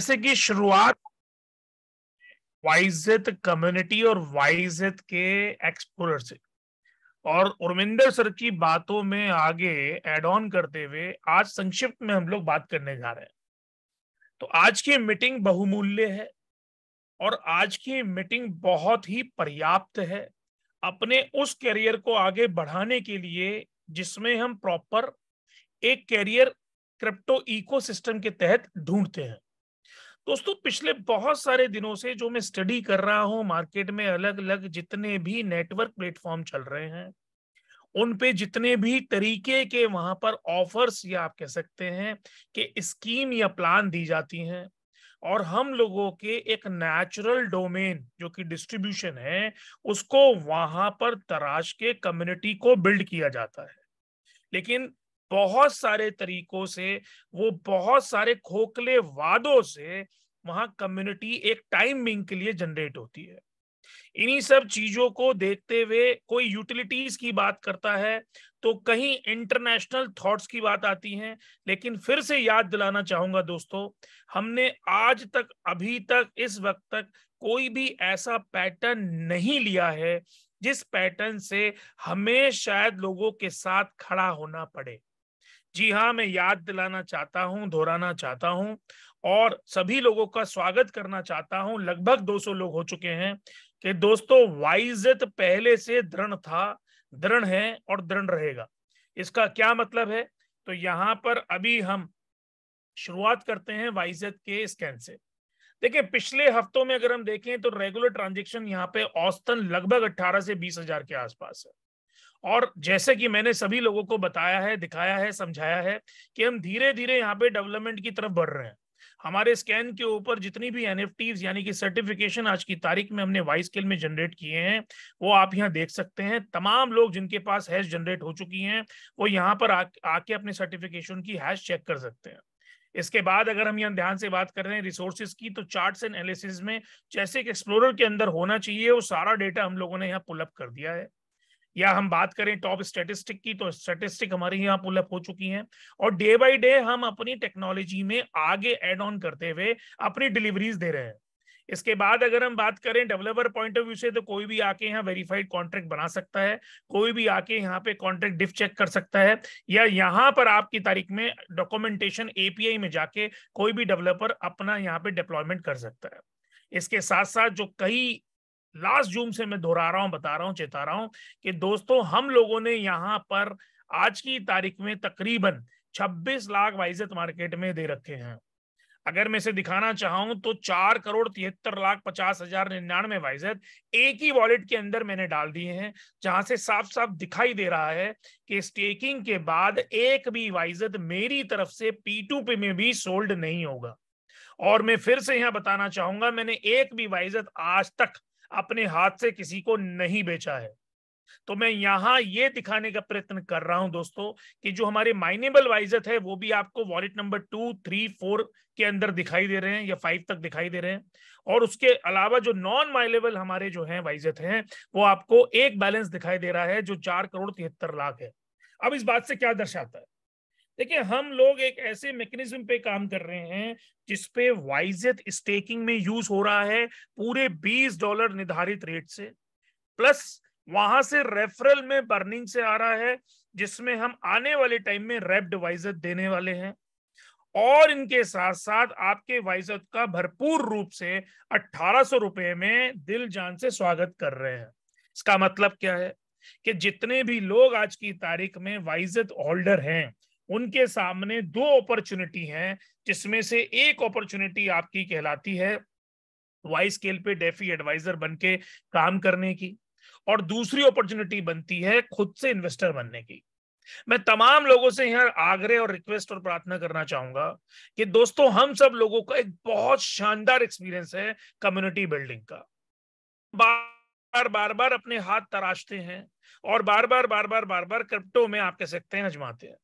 जैसे कि शुरुआत वाइजेत कम्युनिटी और वाइजेत के एक्सप्लोरर से और उर्मिंदर सर की बातों में आगे एड ऑन करते हुए आज संक्षिप्त में हम लोग बात करने जा रहे हैं तो आज की मीटिंग बहुमूल्य है और आज की मीटिंग बहुत ही पर्याप्त है अपने उस कैरियर को आगे बढ़ाने के लिए जिसमें हम प्रॉपर एक कैरियर क्रिप्टो इकोसिस्टम के तहत ढूंढते हैं दोस्तों पिछले बहुत सारे दिनों से जो मैं स्टडी कर रहा हूँ मार्केट में अलग अलग जितने भी नेटवर्क प्लेटफॉर्म चल रहे हैं उन पे जितने भी तरीके के वहां पर ऑफर्स या आप कह सकते हैं कि स्कीम या प्लान दी जाती हैं और हम लोगों के एक नेचुरल डोमेन जो कि डिस्ट्रीब्यूशन है उसको वहां पर तराश के कम्युनिटी को बिल्ड किया जाता है लेकिन बहुत सारे तरीकों से वो बहुत सारे खोखले वादों से वहां कम्युनिटी एक टाइमिंग के लिए जनरेट होती है इन्हीं सब चीजों को देखते हुए कोई यूटिलिटीज की बात करता है तो कहीं इंटरनेशनल थॉट्स की बात आती है लेकिन फिर से याद दिलाना चाहूंगा दोस्तों हमने आज तक अभी तक इस वक्त तक कोई भी ऐसा पैटर्न नहीं लिया है जिस पैटर्न से हमें शायद लोगों के साथ खड़ा होना पड़े जी हाँ मैं याद दिलाना चाहता हूँ दोहराना चाहता हूँ और सभी लोगों का स्वागत करना चाहता हूँ लगभग 200 लोग हो चुके हैं कि दोस्तों वाइजत पहले से दृढ़ था दृढ़ है और दृढ़ रहेगा इसका क्या मतलब है तो यहाँ पर अभी हम शुरुआत करते हैं वाइजत के स्कैन से देखिए पिछले हफ्तों में अगर हम देखें तो रेगुलर ट्रांजेक्शन यहाँ पे औसतन लगभग अट्ठारह से बीस हजार के आसपास है और जैसे कि मैंने सभी लोगों को बताया है दिखाया है समझाया है कि हम धीरे धीरे यहाँ पे डेवलपमेंट की तरफ बढ़ रहे हैं हमारे स्कैन के ऊपर जितनी भी एन यानी कि सर्टिफिकेशन आज की तारीख में हमने वाई स्केल में जनरेट किए हैं वो आप यहाँ देख सकते हैं तमाम लोग जिनके पास हैश जनरेट हो चुकी हैं वो यहाँ पर आ, आके अपने सर्टिफिकेशन की हैश चेक कर सकते हैं इसके बाद अगर हम यहाँ ध्यान से बात कर रहे हैं रिसोर्सेज की तो चार्ट एंड एनालिसिस में जैसे एक एक्सप्लोरर के अंदर होना चाहिए वो सारा डेटा हम लोगों ने यहाँ पुलअप कर दिया है या हम बात करें टॉप स्टेटिस्टिक की तो स्टेटिस्टिक हमारे यहाँ पुलअप हो चुकी हैं और डे बाय डे हम अपनी टेक्नोलॉजी में आगे एड ऑन करते हुए अपनी डिलीवरीज दे रहे हैं इसके बाद अगर हम बात करें डेवलपर पॉइंट ऑफ व्यू से तो कोई भी आके यहाँ वेरीफाइड कॉन्ट्रैक्ट बना सकता है कोई भी आके यहाँ पे कॉन्ट्रैक्ट डिफ चेक कर सकता है या यहाँ पर आपकी तारीख में डॉक्यूमेंटेशन एपीआई में जाके कोई भी डेवलपर अपना यहाँ पे डिप्लॉयमेंट कर सकता है इसके साथ साथ जो कई लास्ट जूम से मैं दोहरा रहा हूँ बता रहा हूँ चेता रहा हूँ कि दोस्तों हम लोगों ने यहाँ पर आज की तारीख में तकरीबन 26 लाख वाइजत मार्केट में दे रखे हैं अगर मैं इसे दिखाना चाहूं तो चार करोड़ तिहत्तर लाख पचास हजार निन्यानवे वाइजत एक ही वॉलेट के अंदर मैंने डाल दिए हैं जहां से साफ साफ दिखाई दे रहा है कि स्टेकिंग के बाद एक भी वाइजत मेरी तरफ से पी टू पी में भी सोल्ड नहीं होगा और मैं फिर से यहां बताना चाहूंगा मैंने एक भी वाइजत आज तक अपने हाथ से किसी को नहीं बेचा है तो मैं यहां ये दिखाने का प्रयत्न कर रहा हूं दोस्तों कि जो हमारे माइनेबल वाइजत है वो भी आपको wallet number two three four के अंदर दिखाई दे रहे हैं या फाइव तक दिखाई दे रहे हैं और उसके अलावा जो नॉन माइलेबल हमारे जो है वाइजत हैं वो आपको एक बैलेंस दिखाई दे रहा है जो चार करोड़ तिहत्तर लाख है अब इस बात से क्या दर्शाता है देखिए हम लोग एक ऐसे मैकेनिज्म पे काम कर रहे हैं जिसपे वाइजेट स्टेकिंग में यूज हो रहा है पूरे 20 डॉलर निर्धारित रेट से प्लस वहां से रेफरल में बर्निंग से आ रहा है जिसमें हम आने वाले टाइम में रेप्ड वाइजत देने वाले हैं और इनके साथ साथ आपके वाइजत का भरपूर रूप से अट्ठारह रुपए में दिल जान से स्वागत कर रहे हैं इसका मतलब क्या है कि जितने भी लोग आज की तारीख में वाइजत होल्डर हैं उनके सामने दो अपॉर्चुनिटी हैं जिसमें से एक अपॉर्चुनिटी आपकी कहलाती है वाई स्केल पे डेफी एडवाइजर बन के काम करने की और दूसरी अपॉर्चुनिटी बनती है खुद से इन्वेस्टर बनने की मैं तमाम लोगों से यहाँ आग्रह और रिक्वेस्ट और प्रार्थना करना चाहूंगा कि दोस्तों हम सब लोगों का एक बहुत शानदार एक्सपीरियंस है कम्युनिटी बिल्डिंग का बार बार बार अपने हाथ तराशते हैं और बार बार बार बार बार बार क्रिप्टो में आप कह सकते हैं नजमाते हैं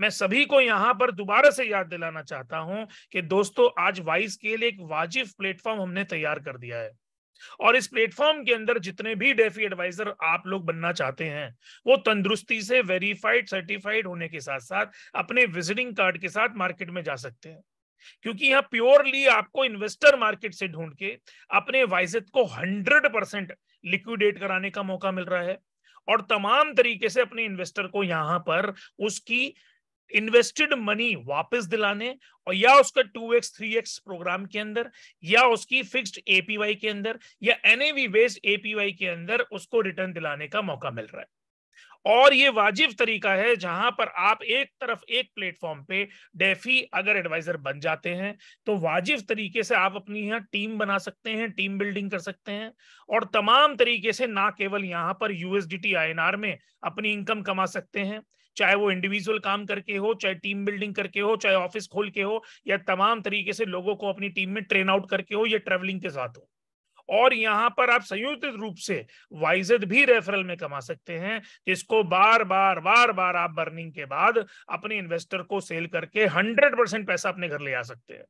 मैं सभी को यहाँ पर दोबारा से याद दिलाना चाहता हूँ कि दोस्तों आज वाइस के लिए एक वाजिब प्लेटफॉर्म हमने तैयार कर दिया है और इस प्लेटफॉर्म के अंदर जितने भी डेफी एडवाइजर आप लोग बनना चाहते हैं वो तंदुरुस्ती से वेरीफाइड सर्टिफाइड होने के साथ साथ अपने विजिटिंग कार्ड के साथ मार्केट में जा सकते हैं क्योंकि यहाँ प्योरली आपको इन्वेस्टर मार्केट से ढूंढ के अपने वाइजत को हंड्रेड परसेंट लिक्विडेट कराने का मौका मिल रहा है और तमाम तरीके से अपने इन्वेस्टर को यहाँ पर उसकी इन्वेस्टेड मनी वापस दिलाने और या उसका two X three X programme के अंदर या उसकी फिक्स्ड एपीवाई के अंदर या एनएवी बेस्ड एपीवाई के अंदर उसको रिटर्न दिलाने का मौका मिल रहा है और ये वाजिब तरीका है जहां पर आप एक तरफ एक प्लेटफॉर्म पे डेफी अगर एडवाइजर बन जाते हैं तो वाजिब तरीके से आप अपनी यहाँ टीम बना सकते हैं टीम बिल्डिंग कर सकते हैं और तमाम तरीके से ना केवल यहाँ पर यूएसडीटी आईएनआर में अपनी इनकम कमा सकते हैं चाहे वो इंडिविजुअल काम करके हो चाहे टीम बिल्डिंग करके हो चाहे ऑफिस खोल के हो या तमाम तरीके से लोगों को अपनी टीम में ट्रेन आउट करके हो या ट्रेवलिंग के साथ हो और यहाँ पर आप संयुक्त रूप से वाइजेड भी रेफरल में कमा सकते हैं जिसको बार बार बार बार आप बर्निंग के बाद अपने इन्वेस्टर को सेल करके हंड्रेड परसेंट पैसा अपने घर ले आ सकते हैं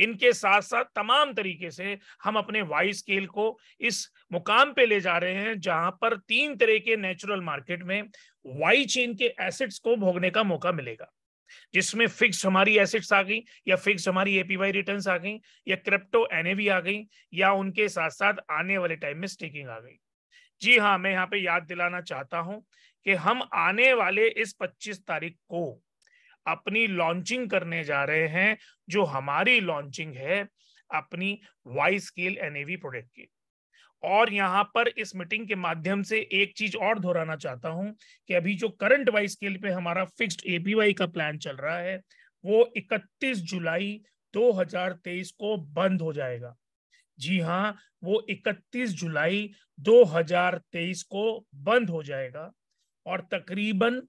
इनके साथ साथ तमाम तरीके से हम अपने वाई स्केल को इस मुकाम पे ले जा रहे हैं जहां पर तीन तरह के नेचुरल मार्केट में वाई चेन के एसेट्स को भोगने का मौका मिलेगा जिसमें फिक्स हमारी एसेट्स आ गई या फिक्स हमारी एपीवाई रिटर्न्स आ गई या क्रिप्टो एनएवी आ गई या उनके साथ साथ आने वाले टाइम में स्टेकिंग आ गई जी हाँ मैं यहाँ पे याद दिलाना चाहता हूं कि हम आने वाले इस 25 तारीख को अपनी लॉन्चिंग करने जा रहे हैं जो हमारी लॉन्चिंग है अपनी वाई स्केल एनएवी प्रोडक्ट की और यहाँ पर इस मीटिंग के माध्यम से एक चीज और दोहराना चाहता हूं कि अभी जो करंट वाई स्केल पे हमारा फिक्स्ड एपीवाई का प्लान चल रहा है वो 31 जुलाई 2023 को बंद हो जाएगा जी हाँ वो 31 जुलाई 2023 को बंद हो जाएगा और तकरीबन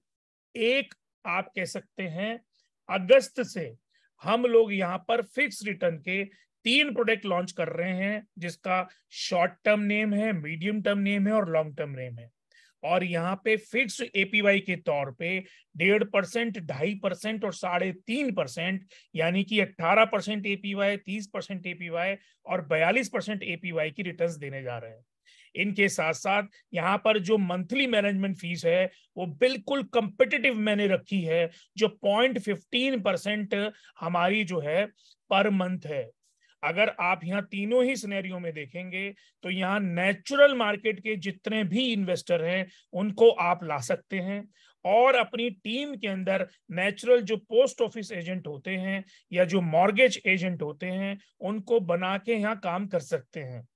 एक आप कह सकते हैं अगस्त से हम लोग यहाँ पर फिक्स रिटर्न के तीन प्रोडक्ट लॉन्च कर रहे हैं जिसका शॉर्ट टर्म नेम है मीडियम टर्म नेम है और लॉन्ग टर्म नेम है और यहाँ पे फिक्स एपीवाई के तौर पे डेढ़ परसेंट ढाई परसेंट और साढ़े तीन परसेंट यानी कि अट्ठारह परसेंट एपीवाई तीस परसेंट एपीवाई और बयालीस परसेंट एपीवाई की रिटर्न्स देने जा रहे हैं इनके साथ साथ यहाँ पर जो मंथली मैनेजमेंट फीस है वो बिल्कुल कंपिटिटिव मैंने रखी है जो पॉइंट फिफ्टीन परसेंट हमारी जो है पर मंथ है अगर आप यहाँ तीनों ही सिनेरियो में देखेंगे तो यहाँ नेचुरल मार्केट के जितने भी इन्वेस्टर हैं उनको आप ला सकते हैं और अपनी टीम के अंदर नेचुरल जो पोस्ट ऑफिस एजेंट होते हैं या जो मॉर्गेज एजेंट होते हैं उनको बना के यहाँ काम कर सकते हैं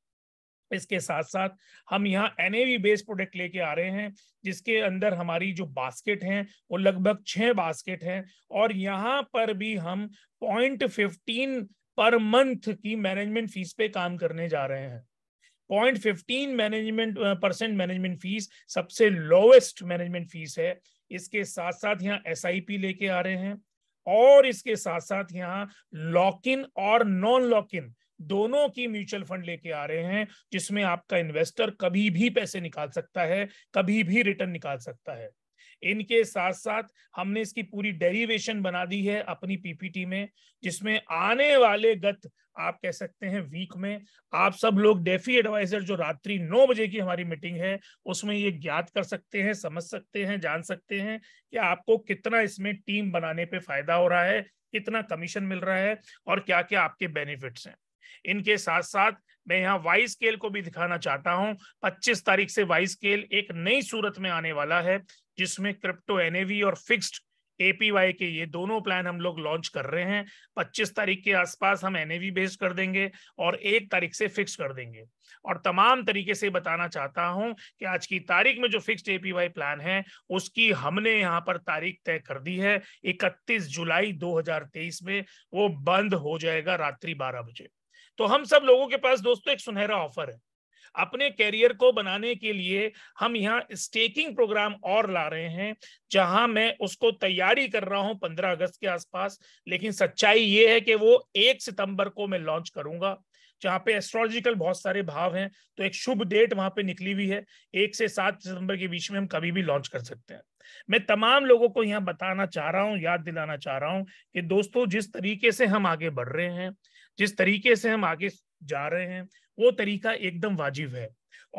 इसके साथ साथ हम यहाँ एन बेस्ड प्रोडक्ट लेके आ रहे हैं जिसके अंदर हमारी जो बास्केट हैं वो लगभग छह बास्केट हैं और यहाँ पर भी हम पॉइंट फिफ्टीन पर मंथ की मैनेजमेंट फीस पे काम करने जा रहे हैं point fifteen management percent management fees सबसे लोवेस्ट मैनेजमेंट फीस है इसके साथ साथ यहाँ एस लेके आ रहे हैं और इसके साथ साथ यहाँ लॉक इन और नॉन लॉक इन दोनों की म्यूचुअल फंड लेके आ रहे हैं जिसमें आपका इन्वेस्टर कभी भी पैसे निकाल सकता है कभी भी रिटर्न निकाल सकता है इनके साथ साथ हमने इसकी पूरी डेरिवेशन बना दी है अपनी पीपीटी में जिसमें आने वाले गत आप कह सकते हैं वीक में आप सब लोग डेफी एडवाइजर जो रात्रि नौ बजे की हमारी मीटिंग है उसमें ये ज्ञात कर सकते हैं समझ सकते हैं जान सकते हैं कि आपको कितना इसमें टीम बनाने पे फायदा हो रहा है कितना कमीशन मिल रहा है और क्या क्या आपके बेनिफिट्स हैं इनके साथ साथ मैं यहाँ वाई स्केल को भी दिखाना चाहता हूँ 25 तारीख से वाई स्केल एक नई सूरत में आने वाला है जिसमें क्रिप्टो एनएवी और फिक्स्ड एपीवाई के ये दोनों प्लान हम लोग लॉन्च कर रहे हैं 25 तारीख के आसपास हम एनएवी बेस्ड कर देंगे और एक तारीख से फिक्स कर देंगे और तमाम तरीके से बताना चाहता हूं कि आज की तारीख में जो फिक्स्ड एपीवाई प्लान है उसकी हमने यहाँ पर तारीख तय कर दी है 31 जुलाई 2023 में वो बंद हो जाएगा रात्रि बारह बजे तो हम सब लोगों के पास दोस्तों एक सुनहरा ऑफर है अपने कैरियर को बनाने के लिए हम यहाँ स्टेकिंग प्रोग्राम और ला रहे हैं जहां मैं उसको तैयारी कर रहा हूं पंद्रह अगस्त के आसपास लेकिन सच्चाई ये है कि वो एक सितंबर को मैं लॉन्च करूंगा जहाँ पे एस्ट्रोलॉजिकल बहुत सारे भाव हैं तो एक शुभ डेट वहां पे निकली हुई है एक से सात सितंबर के बीच में हम कभी भी लॉन्च कर सकते हैं मैं तमाम लोगों को यहाँ बताना चाह रहा हूँ याद दिलाना चाह रहा हूँ कि दोस्तों जिस तरीके से हम आगे बढ़ रहे हैं जिस तरीके से हम आगे जा रहे हैं वो तरीका एकदम वाजिब है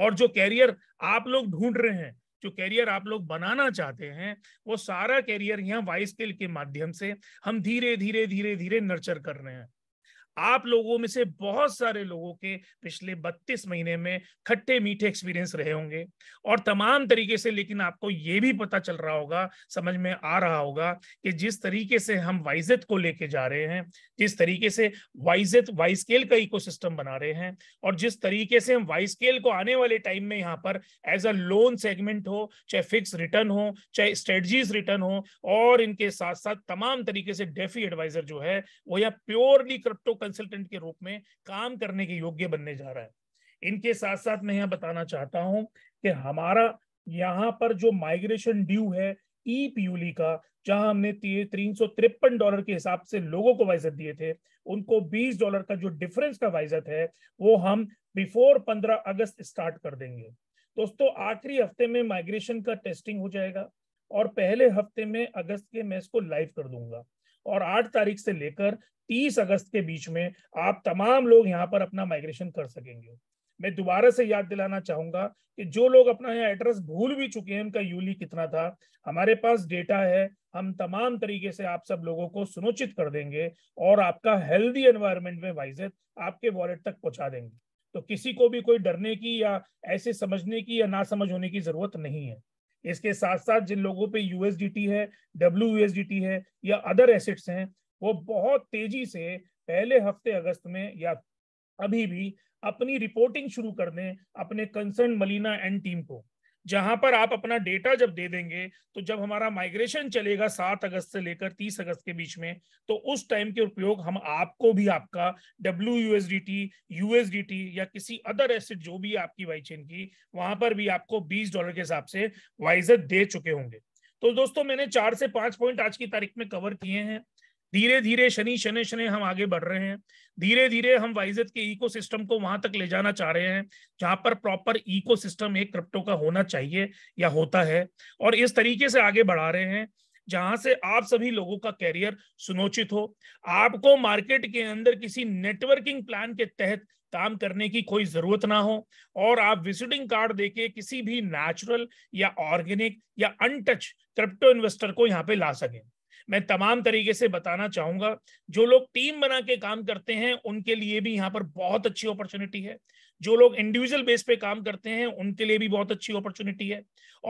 और जो कैरियर आप लोग ढूंढ रहे हैं जो कैरियर आप लोग बनाना चाहते हैं वो सारा कैरियर यहाँ वाइस स्किल के माध्यम से हम धीरे धीरे धीरे धीरे नर्चर कर रहे हैं आप लोगों में से बहुत सारे लोगों के पिछले 32 महीने में खट्टे मीठे एक्सपीरियंस रहे होंगे और तमाम तरीके से लेकिन आपको ये भी पता चल रहा होगा समझ में आ रहा होगा कि जिस तरीके से हम वाइजेत को लेके जा रहे हैं जिस तरीके से वाइजेत वाइस्केल का इकोसिस्टम बना रहे हैं और जिस तरीके से हम वाइस्केल को आने वाले टाइम में यहाँ पर एज अ लोन सेगमेंट हो चाहे फिक्स रिटर्न हो चाहे स्ट्रेटजीज रिटर्न हो और इनके साथ साथ तमाम तरीके से डेफी एडवाइजर जो है वो यहाँ प्योरली क्रिप्टो कंसल्टेंट के रूप में काम करने के योग्य बनने जा रहा है इनके साथ साथ मैं यह बताना चाहता हूं कि हमारा यहाँ पर जो माइग्रेशन ड्यू है ई e पी का जहां हमने तीन सौ तिरपन डॉलर के हिसाब से लोगों को वाइजत दिए थे उनको 20 डॉलर का जो डिफरेंस का वाइजत है वो हम बिफोर 15 अगस्त स्टार्ट कर देंगे दोस्तों आखिरी हफ्ते में माइग्रेशन का टेस्टिंग हो जाएगा और पहले हफ्ते में अगस्त के मैं इसको लाइव कर दूंगा और आठ तारीख से लेकर तीस अगस्त के बीच में आप तमाम लोग यहाँ पर अपना माइग्रेशन कर सकेंगे मैं दोबारा से याद दिलाना चाहूंगा कि जो लोग अपना यहाँ एड्रेस भूल भी चुके हैं उनका यूली कितना था हमारे पास डेटा है हम तमाम तरीके से आप सब लोगों को सुनिश्चित कर देंगे और आपका हेल्दी एनवायरमेंट में वाइजेत आपके वॉलेट तक पहुंचा देंगे तो किसी को भी कोई डरने की या ऐसे समझने की या ना समझ होने की जरूरत नहीं है इसके साथ साथ जिन लोगों पे यूएसडीटी है डब्ल्यू यूएसडीटी है या अदर एसेट्स हैं वो बहुत तेजी से पहले हफ्ते अगस्त में या अभी भी अपनी रिपोर्टिंग शुरू कर दें अपने कंसर्न मलिना एंड टीम को जहां पर आप अपना डेटा जब दे देंगे तो जब हमारा माइग्रेशन चलेगा सात अगस्त से लेकर तीस अगस्त के बीच में तो उस टाइम के उपयोग हम आपको भी आपका डब्ल्यू यूएसडीटी यूएसडीटी या किसी अदर एसेट जो भी आपकी वाई चेन की वहां पर भी आपको बीस डॉलर के हिसाब से वाइजर दे चुके होंगे तो दोस्तों मैंने चार से पांच पॉइंट आज की तारीख में कवर किए हैं धीरे धीरे शनि शनि शनि हम आगे बढ़ रहे हैं धीरे धीरे हम वाइजेट के इकोसिस्टम को वहां तक ले जाना चाह रहे हैं जहां पर प्रॉपर इकोसिस्टम एक क्रिप्टो का होना चाहिए या होता है और इस तरीके से आगे बढ़ा रहे हैं जहां से आप सभी लोगों का कैरियर सुनोचित हो आपको मार्केट के अंदर किसी नेटवर्किंग प्लान के तहत काम करने की कोई जरूरत ना हो और आप विजिटिंग कार्ड देके किसी भी नेचुरल या ऑर्गेनिक या अनटच क्रिप्टो इन्वेस्टर को यहाँ पे ला सकें मैं तमाम तरीके से बताना चाहूंगा जो लोग टीम बना के काम करते हैं उनके लिए भी यहाँ पर बहुत अच्छी अपॉर्चुनिटी है जो लोग इंडिविजुअल बेस पे काम करते हैं उनके लिए भी बहुत अच्छी अपॉर्चुनिटी है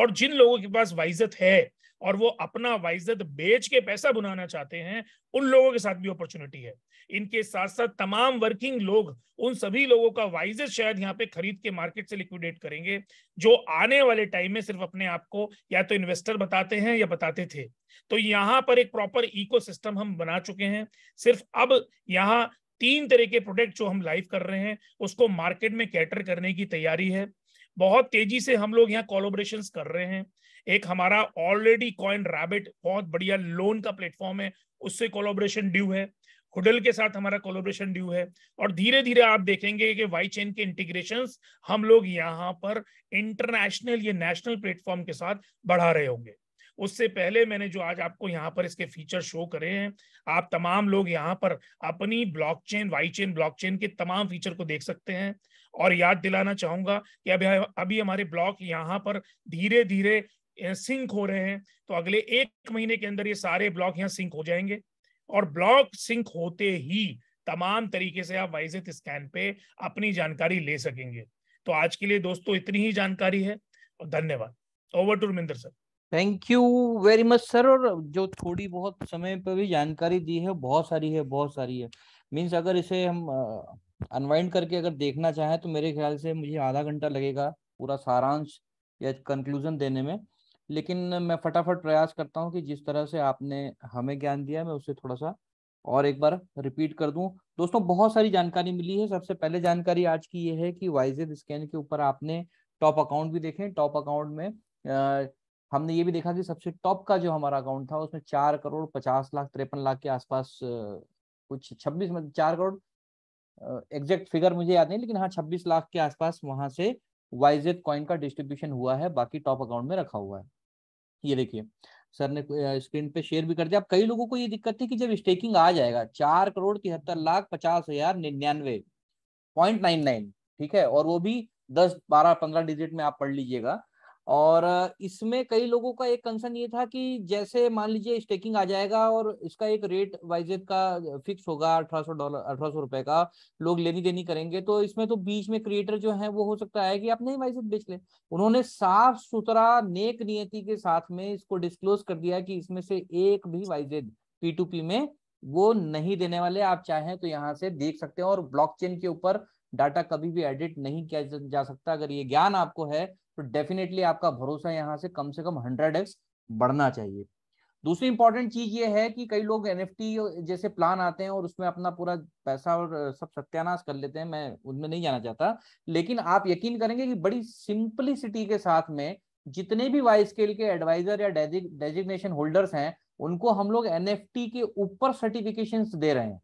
और जिन लोगों के पास वाइजत है और वो अपना वाइजत बेच के पैसा बनाना चाहते हैं उन लोगों के साथ भी अपॉर्चुनिटी है इनके साथ साथ तमाम वर्किंग लोग उन सभी लोगों का वाइजत शायद यहाँ पे खरीद के मार्केट से लिक्विडेट करेंगे जो आने वाले टाइम में सिर्फ अपने आप को या तो इन्वेस्टर बताते हैं या बताते थे तो यहाँ पर एक प्रॉपर इकोसिस्टम हम बना चुके हैं सिर्फ अब यहाँ तीन तरह के प्रोडक्ट जो हम लाइव कर रहे हैं उसको मार्केट में कैटर करने की तैयारी है बहुत तेजी से हम लोग यहाँ कोलोबरेशन कर रहे हैं एक हमारा ऑलरेडी कॉइन रैबिट बहुत बढ़िया लोन का प्लेटफॉर्म है उससे कोलोब्रेशन ड्यू है हुडल के साथ हमारा कोलोब्रेशन ड्यू है और धीरे धीरे आप देखेंगे कि वाई चेन के इंटीग्रेशन हम लोग यहाँ पर इंटरनेशनल या नेशनल प्लेटफॉर्म के साथ बढ़ा रहे होंगे उससे पहले मैंने जो आज आपको यहाँ पर इसके फीचर शो करे हैं आप तमाम लोग यहाँ पर अपनी ब्लॉकचेन वाईचेन ब्लॉकचेन के तमाम फीचर को देख सकते हैं और याद दिलाना चाहूंगा कि अभी अभी हमारे ब्लॉक यहाँ पर धीरे धीरे सिंक हो रहे हैं तो अगले एक महीने के अंदर ये सारे ब्लॉक यहाँ सिंक हो जाएंगे और ब्लॉक सिंक होते ही तमाम तरीके से आप वाइजित स्कैन पे अपनी जानकारी ले सकेंगे तो आज के लिए दोस्तों इतनी ही जानकारी है और धन्यवाद over to Raminder sir thank you very much sir और जो थोड़ी बहुत समय पर भी जानकारी दी है बहुत सारी है बहुत सारी है मीन्स अगर इसे हम अनवाइंड करके अगर देखना चाहें तो मेरे ख्याल से मुझे आधा घंटा लगेगा पूरा सारांश या कंक्लूजन देने में लेकिन मैं फटाफट प्रयास करता हूँ कि जिस तरह से आपने हमें ज्ञान दिया मैं उसे थोड़ा सा और एक बार रिपीट कर दूं दोस्तों बहुत सारी जानकारी मिली है सबसे पहले जानकारी आज की ये है कि वाइजेड स्कैन के ऊपर आपने टॉप अकाउंट भी देखें टॉप अकाउंट में हमने ये भी देखा कि सबसे टॉप का जो हमारा अकाउंट था उसमें चार करोड़ पचास लाख तिरपन लाख के आसपास कुछ छब्बीस मतलब चार करोड़ एग्जैक्ट फिगर मुझे याद नहीं लेकिन हाँ छब्बीस लाख के आसपास वहां से वाइजेड कॉइन का डिस्ट्रीब्यूशन हुआ है बाकी टॉप अकाउंट में रखा हुआ है ये देखिए सर ने स्क्रीन पे शेयर भी कर दिया अब कई लोगों को ये दिक्कत थी कि जब स्टेकिंग आ जाएगा चार करोड़ तिहत्तर लाख पचास हजार निन्यानवे पॉइंट नाइन नाइन ठीक है और वो भी दस बारह पंद्रह डिजिट में आप पढ़ लीजिएगा और इसमें कई लोगों का एक कंसर्न ये था कि जैसे मान लीजिए स्टेकिंग आ जाएगा और इसका एक रेट वाइजेट का फिक्स होगा अठारह सौ डॉलर अठारह सौ रुपए का लोग लेनी देनी करेंगे तो इसमें तो बीच में क्रिएटर जो है वो हो सकता है कि आप नहीं वाइजेट बेच ले उन्होंने साफ सुथरा नेक नियति के साथ में इसको डिस्क्लोज कर दिया कि इसमें से एक भी वाइजेड पी में वो नहीं देने वाले आप चाहें तो यहाँ से देख सकते हैं और ब्लॉक के ऊपर डाटा कभी भी एडिट नहीं किया जा सकता अगर ये ज्ञान आपको है तो डेफिनेटली आपका भरोसा यहाँ से कम से कम हंड्रेड एक्स बढ़ना चाहिए दूसरी इंपॉर्टेंट चीज ये है कि कई लोग एन जैसे प्लान आते हैं और उसमें अपना पूरा पैसा और सब सत्यानाश कर लेते हैं मैं उनमें नहीं जाना चाहता लेकिन आप यकीन करेंगे कि बड़ी सिंपलिसिटी के साथ में जितने भी वाई स्केल के एडवाइजर या डेजिग्नेशन होल्डर्स हैं उनको हम लोग एन के ऊपर सर्टिफिकेशन दे रहे हैं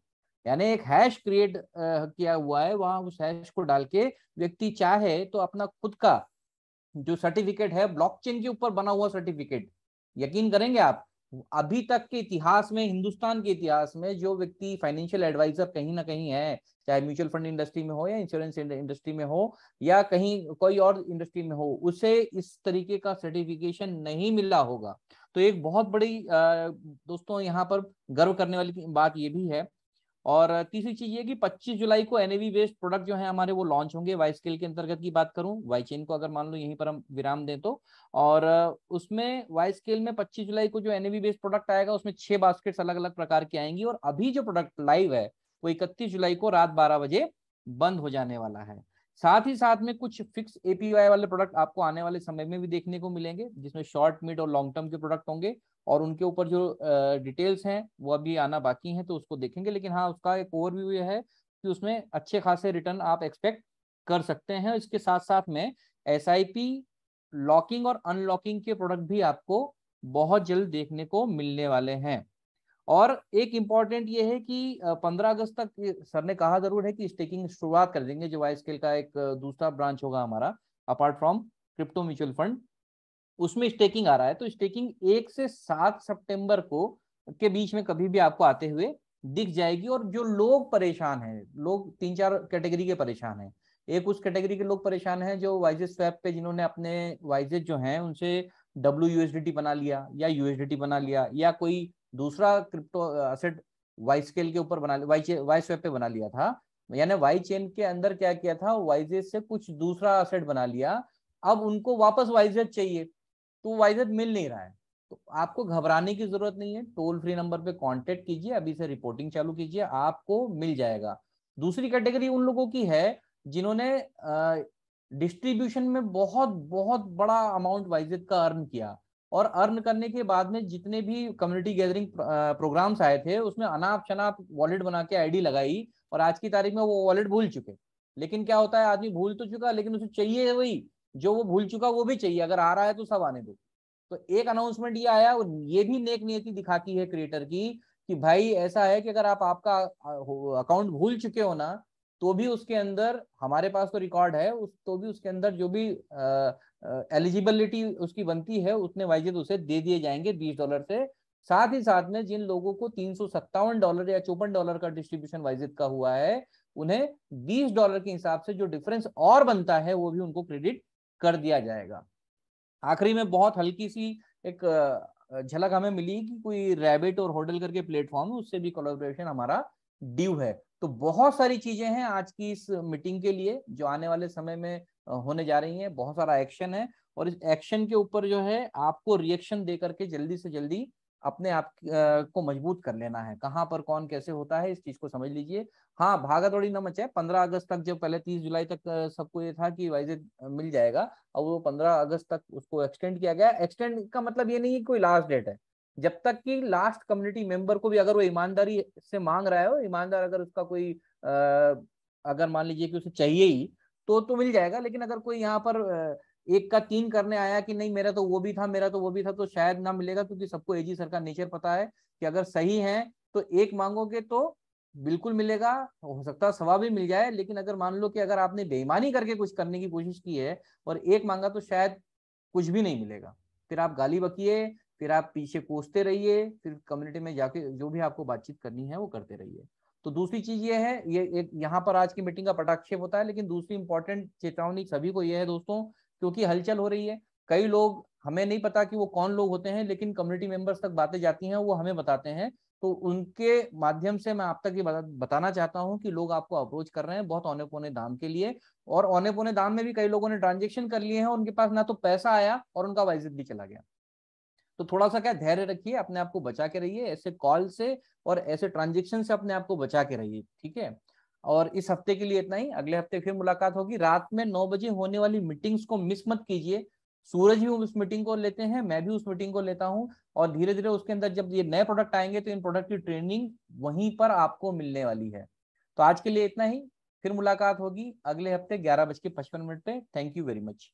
यानी एक हैश क्रिएट किया हुआ है वहां उस हैश को डाल के व्यक्ति चाहे तो अपना खुद का जो सर्टिफिकेट है ब्लॉकचेन के ऊपर बना हुआ सर्टिफिकेट यकीन करेंगे आप अभी तक के इतिहास में हिंदुस्तान के इतिहास में जो व्यक्ति फाइनेंशियल एडवाइजर कहीं ना कहीं है चाहे म्यूचुअल फंड इंडस्ट्री में हो या इंश्योरेंस इंडस्ट्री में हो या कहीं कोई और इंडस्ट्री में हो उसे इस तरीके का सर्टिफिकेशन नहीं मिला होगा तो एक बहुत बड़ी दोस्तों यहाँ पर गर्व करने वाली बात ये भी है और तीसरी चीज ये कि 25 जुलाई को एनएवी बेस्ड प्रोडक्ट जो है हमारे वो लॉन्च होंगे वाई स्केल के अंतर्गत की बात करूं वाई चेन को अगर मान लो यहीं पर हम विराम दें तो और उसमें वाई स्केल में 25 जुलाई को जो एनएवी बेस्ड प्रोडक्ट आएगा उसमें छह बास्केट्स अलग अलग प्रकार की आएंगी और अभी जो प्रोडक्ट लाइव है वो इकतीस जुलाई को रात बारह बजे बंद हो जाने वाला है साथ ही साथ में कुछ फिक्स एपीवाई वाले प्रोडक्ट आपको आने वाले समय में भी देखने को मिलेंगे जिसमें शॉर्ट मिड और लॉन्ग टर्म के प्रोडक्ट होंगे और उनके ऊपर जो डिटेल्स हैं वो अभी आना बाकी हैं तो उसको देखेंगे लेकिन हाँ उसका एक ओवरव्यू ये है कि उसमें अच्छे खासे रिटर्न आप एक्सपेक्ट कर सकते हैं इसके साथ साथ में एस लॉकिंग और अनलॉकिंग के प्रोडक्ट भी आपको बहुत जल्द देखने को मिलने वाले हैं और एक इम्पॉर्टेंट ये है कि 15 अगस्त तक सर ने कहा जरूर है कि स्टेकिंग शुरुआत कर देंगे जो वाई स्केल का एक दूसरा ब्रांच होगा हमारा apart from crypto mutual fund उसमें स्टेकिंग आ रहा है तो स्टेकिंग एक से सात सितंबर को के बीच में कभी भी आपको आते हुए दिख जाएगी और जो लोग परेशान हैं लोग तीन चार कैटेगरी के परेशान हैं एक उस कैटेगरी के लोग परेशान हैं जो वाइजेस स्वैप पे जिन्होंने अपने वाइजेस जो हैं उनसे डब्ल्यू यूएसडी बना लिया या यूएसडी बना लिया या कोई दूसरा क्रिप्टो असेट वाई स्केल के ऊपर बना वाई वाई स्वैप पे बना लिया था यानी वाई चेन के अंदर क्या किया था वाइजेस से कुछ दूसरा असेट बना लिया अब उनको वापस वाइजेस चाहिए तो वाइजर मिल नहीं रहा है तो आपको घबराने की जरूरत नहीं है टोल फ्री नंबर पे कांटेक्ट कीजिए अभी से रिपोर्टिंग चालू कीजिए आपको मिल जाएगा दूसरी कैटेगरी उन लोगों की है जिन्होंने डिस्ट्रीब्यूशन में बहुत बहुत बड़ा अमाउंट वाइजेड का अर्न किया और अर्न करने के बाद में जितने भी कम्युनिटी गैदरिंग प्रोग्राम्स आए थे उसमें अनाप शनाप वॉलेट बना के आईडी लगाई और आज की तारीख में वो वॉलेट भूल चुके लेकिन क्या होता है आदमी भूल तो चुका लेकिन उसे चाहिए वही जो वो भूल चुका वो भी चाहिए अगर आ रहा है तो सब आने दो तो एक अनाउंसमेंट ये आया और ये भी नेक नियति दिखाती है क्रिएटर की कि भाई ऐसा है कि अगर आप आपका अकाउंट भूल चुके हो ना तो भी उसके अंदर हमारे पास तो रिकॉर्ड है उस तो भी उसके अंदर जो भी एलिजिबिलिटी उसकी बनती है उतने वाइजे उसे दे दिए जाएंगे बीस डॉलर से साथ ही साथ में जिन लोगों को तीन सौ सत्तावन डॉलर या चौपन डॉलर का डिस्ट्रीब्यूशन वाइजेज का हुआ है उन्हें बीस डॉलर के हिसाब से जो डिफरेंस और बनता है वो भी उनको क्रेडिट कर दिया जाएगा आखिरी में बहुत हल्की सी एक झलक हमें मिली कि कोई रैबिट और होटल करके प्लेटफॉर्म है उससे भी कोलोब्रेशन हमारा ड्यू है तो बहुत सारी चीजें हैं आज की इस मीटिंग के लिए जो आने वाले समय में होने जा रही हैं बहुत सारा एक्शन है और इस एक्शन के ऊपर जो है आपको रिएक्शन दे करके जल्दी से जल्दी अपने आप को मजबूत कर लेना है कहाँ पर कौन कैसे होता है इस चीज को समझ लीजिए हाँ भागा दौड़ी ना मचे पंद्रह अगस्त तक जब पहले तीस जुलाई तक सबको ये था कि वाइजे मिल जाएगा और वो पंद्रह अगस्त तक उसको एक्सटेंड किया गया एक्सटेंड का मतलब ये नहीं है कोई लास्ट डेट है जब तक कि लास्ट कम्युनिटी मेंबर को भी अगर वो ईमानदारी से मांग रहा है ईमानदार अगर उसका कोई अगर मान लीजिए कि उसे चाहिए ही तो तो मिल जाएगा लेकिन अगर कोई यहाँ पर एक का तीन करने आया कि नहीं मेरा तो वो भी था मेरा तो वो भी था तो शायद ना मिलेगा क्योंकि सबको एजी सर का नेचर पता है कि अगर सही है तो एक मांगोगे तो बिल्कुल मिलेगा हो सकता है सवा भी मिल जाए लेकिन अगर मान लो कि अगर आपने बेईमानी करके कुछ करने की कोशिश की है और एक मांगा तो शायद कुछ भी नहीं मिलेगा फिर आप गाली बकिए फिर आप पीछे कोसते रहिए फिर कम्युनिटी में जाके जो भी आपको बातचीत करनी है वो करते रहिए तो दूसरी चीज ये है ये एक यहाँ पर आज की मीटिंग का पटाक्षेप होता है लेकिन दूसरी इंपॉर्टेंट चेतावनी सभी को यह है दोस्तों क्योंकि हलचल हो रही है कई लोग हमें नहीं पता कि वो कौन लोग होते हैं लेकिन कम्युनिटी मेंबर्स तक बातें जाती हैं वो हमें बताते हैं तो उनके माध्यम से मैं आप तक ये बताना चाहता हूँ कि लोग आपको अप्रोच कर रहे हैं बहुत औने पौने दाम के लिए और औने पौने दाम में भी कई लोगों ने ट्रांजेक्शन कर लिए हैं उनके पास ना तो पैसा आया और उनका वाइजिट भी चला गया तो थोड़ा सा क्या धैर्य रखिए अपने आप को बचा के रहिए ऐसे कॉल से और ऐसे ट्रांजेक्शन से अपने आप को बचा के रहिए ठीक है और इस हफ्ते के लिए इतना ही अगले हफ्ते फिर मुलाकात होगी रात में नौ बजे होने वाली मीटिंग्स को मिस मत कीजिए सूरज भी उस मीटिंग को लेते हैं मैं भी उस मीटिंग को लेता हूं और धीरे धीरे उसके अंदर जब ये नए प्रोडक्ट आएंगे तो इन प्रोडक्ट की ट्रेनिंग वहीं पर आपको मिलने वाली है तो आज के लिए इतना ही फिर मुलाकात होगी अगले हफ्ते ग्यारह बज के पचपन मिनट पे थैंक यू वेरी मच